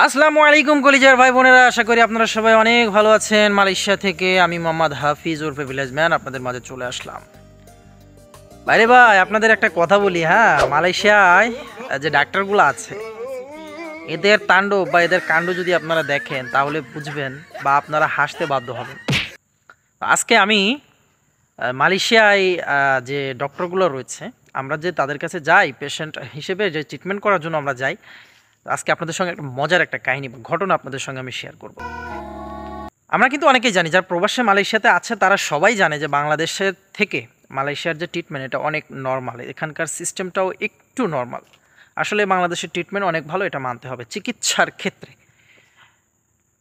আসসালামু আলাইকুম কলিজার ভাই বোনেরা আশা করি আপনারা সবাই অনেক ভালো আছেন মালয়েশিয়া থেকে আমি মোহাম্মদ হাফিজ ওরফে ভিলেজ ম্যান আপনাদের মাঝে চলে আসলাম বাইরে ভাই আপনাদের একটা কথা বলি হ্যাঁ মালয়েশিয়ায় যে ডাক্তারগুলো আছে এদের তাণ্ডব বা এদের কাণ্ড যদি আপনারা দেখেন তাহলে বুঝবেন বা আপনারা হাসতে বাধ্য হবেন আজকে আমি মালয়েশিয়ায় যে ডক্টরগুলো রয়েছে আমরা যে তাদের কাছে যাই পেশেন্ট হিসেবে যে ট্রিটমেন্ট করার জন্য আমরা যাই আজকে আপনাদের সঙ্গে একটা মজার একটা কাহিনী বা ঘটনা আপনাদের সঙ্গে আমি শেয়ার করব আমরা কিন্তু অনেকেই জানি যারা প্রবাসে মালয়েশিয়াতে আছে তারা সবাই জানে যে বাংলাদেশের থেকে মালয়েশিয়ার যে ট্রিটমেন্ট এটা অনেক নর্মাল এখানকার সিস্টেমটাও একটু নর্মাল আসলে বাংলাদেশের ট্রিটমেন্ট অনেক ভালো এটা মানতে হবে চিকিৎসার ক্ষেত্রে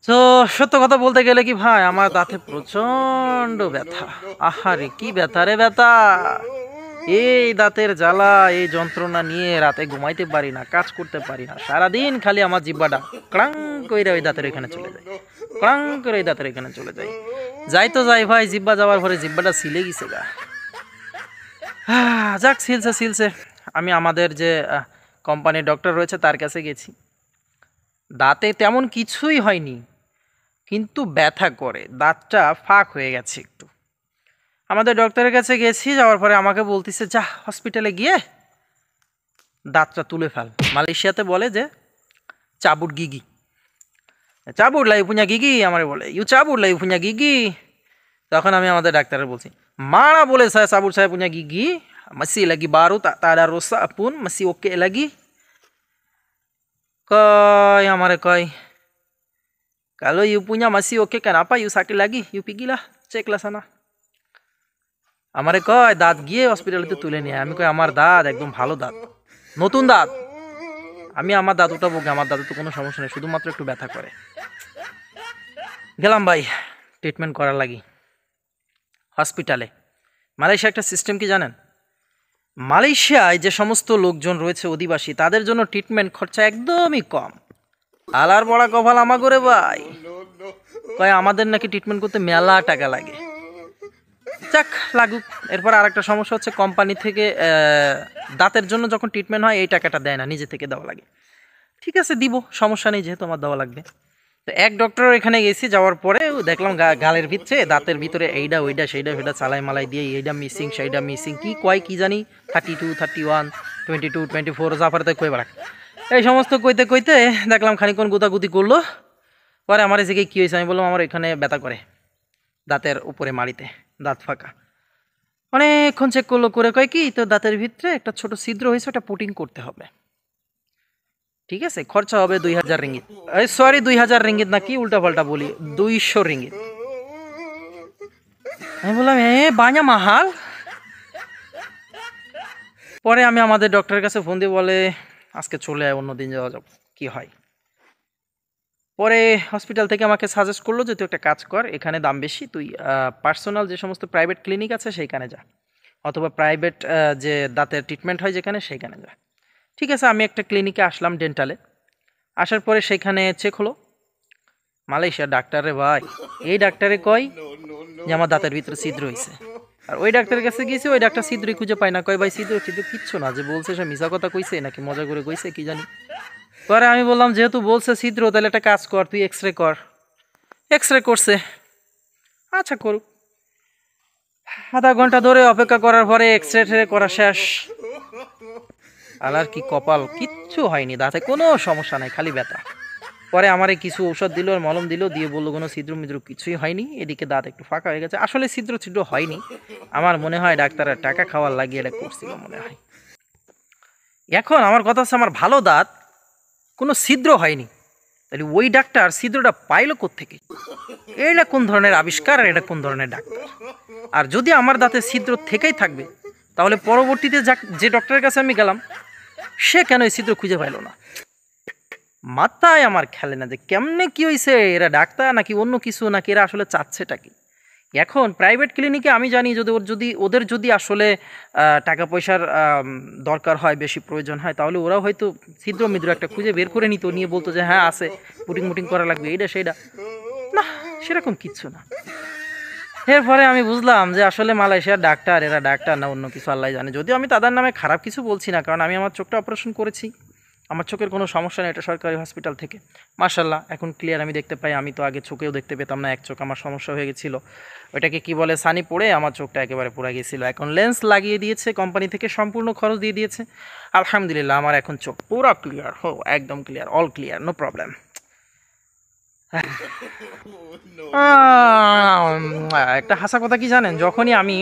তো সত্য কথা বলতে গেলে কি ভাই আমার দাঁতে প্রচণ্ড ব্যথা আহারে কি ব্যথা রে ব্যথা এই দাঁতের জ্বালা এই যন্ত্রণা নিয়ে রাতে ঘুমাইতে পারি না কাজ করতে পারি না সারাদিন খালি আমার জিব্বাটা ক্রাং করে ওই দাঁতের এখানে চলে যায় ক্রাং করে ওই দাঁতের এখানে চলে যায় যাই তো যাই ভাই জিব্বা যাওয়ার পরে জিব্বাটা সিলে গেছে গা যাক সিলছে সিলছে আমি আমাদের যে কোম্পানির ডক্টর রয়েছে তার কাছে গেছি দাঁতে তেমন কিছুই হয়নি কিন্তু ব্যথা করে দাঁতটা ফাঁক হয়ে গেছে একটু আমাদের ডক্টরের কাছে গেছি যাওয়ার পরে আমাকে বলতেছে যা হসপিটালে গিয়ে দাঁতটা তুলে ফেল মালয়েশিয়াতে বলে যে চাবুট গিগি চাবুট লাই পুঁজা গিগি আমার বলে ইউ চাবুট লাই পুঁজা গিগি তখন আমি আমাদের ডাক্তারের বলছি মারা বলে স্যার চাবুট সাহেব punya গিগি masih lagi baru tak ada rusak pun masih oke lagi koi amare koi kalau you punya masih oke okay, kenapa you sakit lagi you pergilah ceklah sana আমারে কয় দাঁত গিয়ে তো তুলে নিয়ে আমি কই আমার দাঁত একদম ভালো দাঁত নতুন দাঁত আমি আমার দাদুটা বলি আমার দাদু তো কোনো সমস্যা নেই শুধুমাত্র একটু ব্যথা করে গেলাম ভাই ট্রিটমেন্ট করার লাগি হসপিটালে মালয়েশিয়া একটা সিস্টেম কি জানেন মালয়েশিয়ায় যে সমস্ত লোকজন রয়েছে অধিবাসী তাদের জন্য ট্রিটমেন্ট খরচা একদমই কম আলার বড়া কভাল আমা করে ভাই কয় আমাদের নাকি ট্রিটমেন্ট করতে মেলা টাকা লাগে যাক লাগুক এরপর আর একটা সমস্যা হচ্ছে কোম্পানি থেকে দাঁতের জন্য যখন ট্রিটমেন্ট হয় এই টাকাটা দেয় না নিজে থেকে দেওয়া লাগে ঠিক আছে দিব সমস্যা নেই যেহেতু আমার দেওয়া লাগবে তো এক ডক্টর এখানে গেছি যাওয়ার পরে দেখলাম গালের ভিতরে দাঁতের ভিতরে এইটা ওইটা সেইটা সেটা চালাই মালাই দিয়ে এইটা মিসিং সেইটা মিসিং কী কয় কী জানি thirty two thirty one twenty two twenty four জাফারাতে কই বেড়াক এই সমস্ত কইতে কইতে দেখলাম খানিকক্ষণ গুতাগুতি করলো পরে আমার এসে কী হয়েছে আমি বললাম আমার এখানে ব্যথা করে দাঁতের উপরে মারিতে দাঁত ফাঁকা অনেকক্ষণ চেক করলো করে কয় কি তো দাঁতের ভিতরে একটা ছোট ছিদ্র হয়েছে ওটা পুটিং করতে হবে ঠিক আছে খরচা হবে দুই হাজার রিঙ্গিত সরি দুই হাজার রিঙ্গিত না কি পাল্টা বলি দুইশো রিঙ্গিত আমি বললাম এ বাঁজা মাহাল পরে আমি আমাদের ডক্টরের কাছে ফোন দিয়ে বলে আজকে চলে আয় অন্যদিন যাওয়া যাব কি হয় পরে হসপিটাল থেকে আমাকে সাজেস্ট করলো যে তুই একটা কাজ কর এখানে দাম বেশি তুই পার্সোনাল যে সমস্ত প্রাইভেট ক্লিনিক আছে সেইখানে যা অথবা প্রাইভেট যে দাঁতের ট্রিটমেন্ট হয় যেখানে সেইখানে যা ঠিক আছে আমি একটা ক্লিনিকে আসলাম ডেন্টালে আসার পরে সেইখানে চেক হলো মালয়েশিয়ার ডাক্তারে ভাই এই ডাক্তারে কয় যে আমার দাঁতের ভিতরে ছিদ্র হয়েছে আর ওই ডাক্তারের কাছে গিয়েছি ওই ডাক্তার ছিদ্রই খুঁজে পায় না কয় ভাই ছিদ্র ছিদ্র কিচ্ছু না যে বলছে সে মিশা কথা কইছে নাকি মজা করে কইছে কি জানি পরে আমি বললাম যেহেতু বলছে ছিদ্র তাহলে একটা কাজ কর তুই এক্স রে কর এক্স রে করছে আচ্ছা করুক আধা ঘন্টা ধরে অপেক্ষা করার পরে এক্স রে করা শেষ আলার কি কপাল কিচ্ছু হয়নি দাঁতে কোনো সমস্যা নাই খালি ব্যথা পরে আমারে কিছু ঔষধ দিল আর মলম দিল দিয়ে বললো কোনো ছিদ্র মিদ্র কিছুই হয়নি এদিকে দাঁত একটু ফাঁকা হয়ে গেছে আসলে ছিদ্র ছিদ্র হয়নি আমার মনে হয় ডাক্তাররা টাকা খাওয়ার লাগিয়ে এটা করছিল মনে হয় এখন আমার কথা হচ্ছে আমার ভালো দাঁত কোনো ছিদ্র হয়নি তাহলে ওই ডাক্তার ছিদ্রটা পাইলো থেকে এটা কোন ধরনের আবিষ্কার আর এটা কোন ধরনের ডাক্তার আর যদি আমার দাঁতে ছিদ্র থেকেই থাকবে তাহলে পরবর্তীতে যে ডক্টরের কাছে আমি গেলাম সে কেন এই ছিদ্র খুঁজে পাইল না মাথায় আমার খেলে না যে কেমনে কি হয়েছে এরা ডাক্তার নাকি অন্য কিছু নাকি এরা আসলে চাচ্ছেটা কি এখন প্রাইভেট ক্লিনিকে আমি জানি যদি ওর যদি ওদের যদি আসলে টাকা পয়সার দরকার হয় বেশি প্রয়োজন হয় তাহলে ওরাও হয়তো ছিদ্র মিদ্র একটা খুঁজে বের করে নিত নিয়ে বলতো যে হ্যাঁ আছে পুটিং মুটিং করা লাগবে এইটা সেইটা না সেরকম কিচ্ছু না এরপরে আমি বুঝলাম যে আসলে মালয়েশিয়ার ডাক্তার এরা ডাক্তার না অন্য কিছু আল্লাহ জানে যদিও আমি তাদের নামে খারাপ কিছু বলছি না কারণ আমি আমার চোখটা অপারেশন করেছি আমার চোখের কোনো সমস্যা নেই এটা সরকারি হসপিটাল থেকে মার্শাল্লাহ এখন ক্লিয়ার আমি দেখতে পাই আমি তো আগে চোখেও দেখতে পেতাম না এক চোখ আমার সমস্যা হয়ে গেছিলো ওইটাকে কি বলে সানি পড়ে আমার চোখটা একেবারে পড়ে গিয়েছিলো এখন লেন্স লাগিয়ে দিয়েছে কোম্পানি থেকে সম্পূর্ণ খরচ দিয়ে দিয়েছে আলহামদুলিল্লাহ আমার এখন চোখ পুরো ক্লিয়ার হো একদম clear all clear no problem একটা হাসা কথা কি জানেন যখনই আমি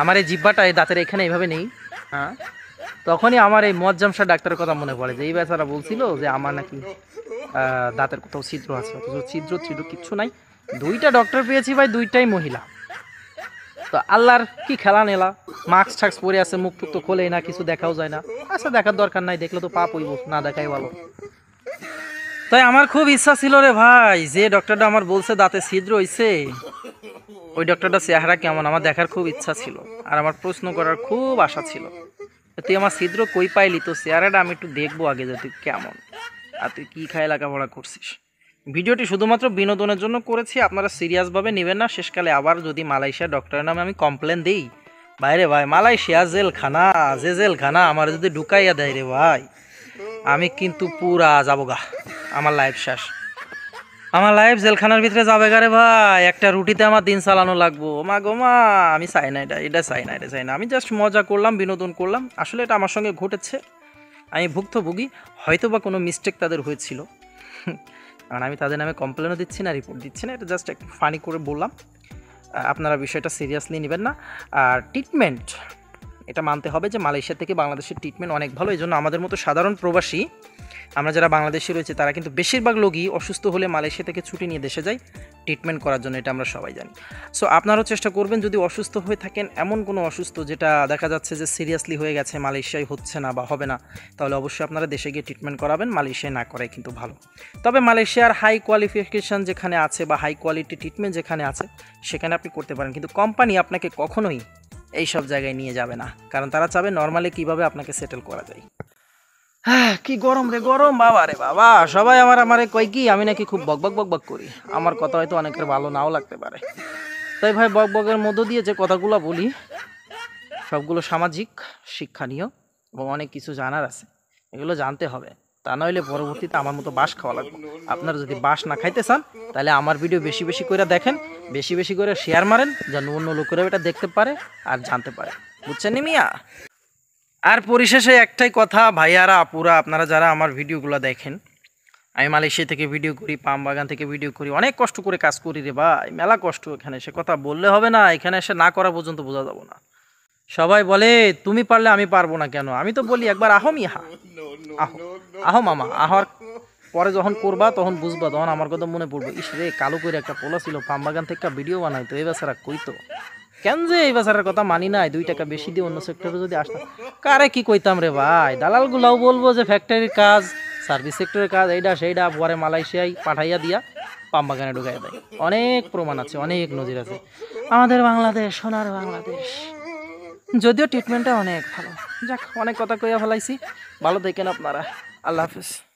আমার এই জিব্বাটা দাঁতের এখানে এইভাবে নেই হ্যাঁ তখনই আমার এই মজ্জামশা ডাক্তারের কথা মনে পড়ে যে এই বেচারা বলছিল যে আমার নাকি দাঁতের কোথাও ছিদ্র আছে অথচ ছিদ্র ছিদ্র কিচ্ছু নাই দুইটা ডক্টর পেয়েছি ভাই দুইটাই মহিলা তো আল্লাহর কি খেলা নেলা মাস্ক ঠাক্স পরে আছে মুখ টুক তো খোলে না কিছু দেখাও যায় না আচ্ছা দেখার দরকার নাই দেখলে তো পাপ হইব না দেখাই ভালো তাই আমার খুব ইচ্ছা ছিল রে ভাই যে ডক্টরটা আমার বলছে দাঁতে ছিদ্র হইছে ওই ডক্টরটা চেহারা কেমন আমার দেখার খুব ইচ্ছা ছিল আর আমার প্রশ্ন করার খুব আশা ছিল তুই আমার ছিদ্র কই পাইলি তো চেহারাটা আমি একটু দেখবো আগে যে তুই কেমন আর তুই কী খায় লেখাপড়া করছিস ভিডিওটি শুধুমাত্র বিনোদনের জন্য করেছি আপনারা সিরিয়াসভাবে নেবেন না শেষকালে আবার যদি মালয়েশিয়া ডক্টরের নামে আমি কমপ্লেন দিই বাইরে ভাই মালয়েশিয়া জেল খানা যে খানা আমার যদি ঢুকাইয়া দেয় রে ভাই আমি কিন্তু পুরা যাবো গা আমার লাইফ শেষ আমার লাইফ জেলখানার ভিতরে যাবে গারে ভাই একটা রুটিতে আমার দিন চালানো লাগবো মা গো মা আমি চাই না এটা এটা চাই না এটা চাই না আমি জাস্ট মজা করলাম বিনোদন করলাম আসলে এটা আমার সঙ্গে ঘটেছে আমি ভুক্তভোগী হয়তো বা কোনো মিস্টেক তাদের হয়েছিল কারণ আমি তাদের নামে কমপ্লেনও দিচ্ছি না রিপোর্ট দিচ্ছি না এটা জাস্ট ফানি করে বললাম আপনারা বিষয়টা সিরিয়াসলি নেবেন না আর ট্রিটমেন্ট এটা মানতে হবে যে মালয়েশিয়া থেকে বাংলাদেশের ট্রিটমেন্ট অনেক ভালো এই জন্য আমাদের মতো সাধারণ প্রবাসী আমরা যারা বাংলাদেশে রয়েছে তারা কিন্তু বেশিরভাগ লোকই অসুস্থ হলে মালয়েশিয়া থেকে ছুটি নিয়ে দেশে যায় ট্রিটমেন্ট করার জন্য এটা আমরা সবাই জানি সো আপনারাও চেষ্টা করবেন যদি অসুস্থ হয়ে থাকেন এমন কোনো অসুস্থ যেটা দেখা যাচ্ছে যে সিরিয়াসলি হয়ে গেছে মালয়েশিয়ায় হচ্ছে না বা হবে না তাহলে অবশ্যই আপনারা দেশে গিয়ে ট্রিটমেন্ট করাবেন মালয়েশিয়ায় না করাই কিন্তু ভালো তবে মালয়েশিয়ার হাই কোয়ালিফিকেশান যেখানে আছে বা হাই কোয়ালিটি ট্রিটমেন্ট যেখানে আছে সেখানে আপনি করতে পারেন কিন্তু কোম্পানি আপনাকে কখনোই এই সব জায়গায় নিয়ে যাবে না কারণ তারা চাবে নর্মালি কিভাবে আপনাকে সেটেল করা যায় হ্যাঁ কি গরম রে গরম বাবা রে বাবা সবাই আমার আমারে কই কি আমি নাকি খুব বকবক বকবক করি আমার কথা হয়তো অনেকের ভালো নাও লাগতে পারে তাই ভাই বকবকের মধ্য দিয়ে যে কথাগুলো বলি সবগুলো সামাজিক শিক্ষণীয় এবং অনেক কিছু জানার আছে এগুলো জানতে হবে তা নইলে পরবর্তীতে আমার মতো বাঁশ খাওয়া লাগবে আপনারা যদি বাঁশ না খাইতে চান তাহলে আমার ভিডিও বেশি বেশি করে দেখেন বেশি বেশি করে শেয়ার মারেন যেন অন্য লোকেরাও এটা দেখতে পারে আর জানতে পারে বুঝছেন মিয়া আর পরিশেষে একটাই কথা ভাইয়ারা আপুরা আপনারা যারা আমার ভিডিওগুলো দেখেন আমি মালয়েশিয়া থেকে ভিডিও করি পাম বাগান থেকে ভিডিও করি অনেক কষ্ট করে কাজ করি রে ভাই মেলা কষ্ট এখানে সে কথা বললে হবে না এখানে এসে না করা পর্যন্ত বোঝা যাবো না সবাই বলে তুমি পারলে আমি পারবো না কেন আমি তো বলি একবার আহম ইহা আহ আহ মামা আহার পরে যখন করবা তখন বুঝবা তখন আমার কথা মনে পড়বে ইস রে কালো করে একটা পোলা ছিল পামবাগান থেকে ভিডিও বানাই তো এই বেচারা কই তো কেন যে এই বেচারার কথা মানি নাই দুই টাকা বেশি দিয়ে অন্য সেক্টরে যদি আসতাম কারে কি কইতাম রে ভাই দালালগুলাও বলবো যে ফ্যাক্টরির কাজ সার্ভিস সেক্টরের কাজ এইটা সেইটা পরে মালয়েশিয়ায় পাঠাইয়া দিয়া পাম বাগানে ঢুকাই দেয় অনেক প্রমাণ আছে অনেক নজির আছে আমাদের বাংলাদেশ সোনার বাংলাদেশ যদিও ট্রিটমেন্টটা অনেক ভালো যাক অনেক কথা কইয়া ফেলাইছি ভালো দেখেন আপনারা আল্লাহ হাফিজ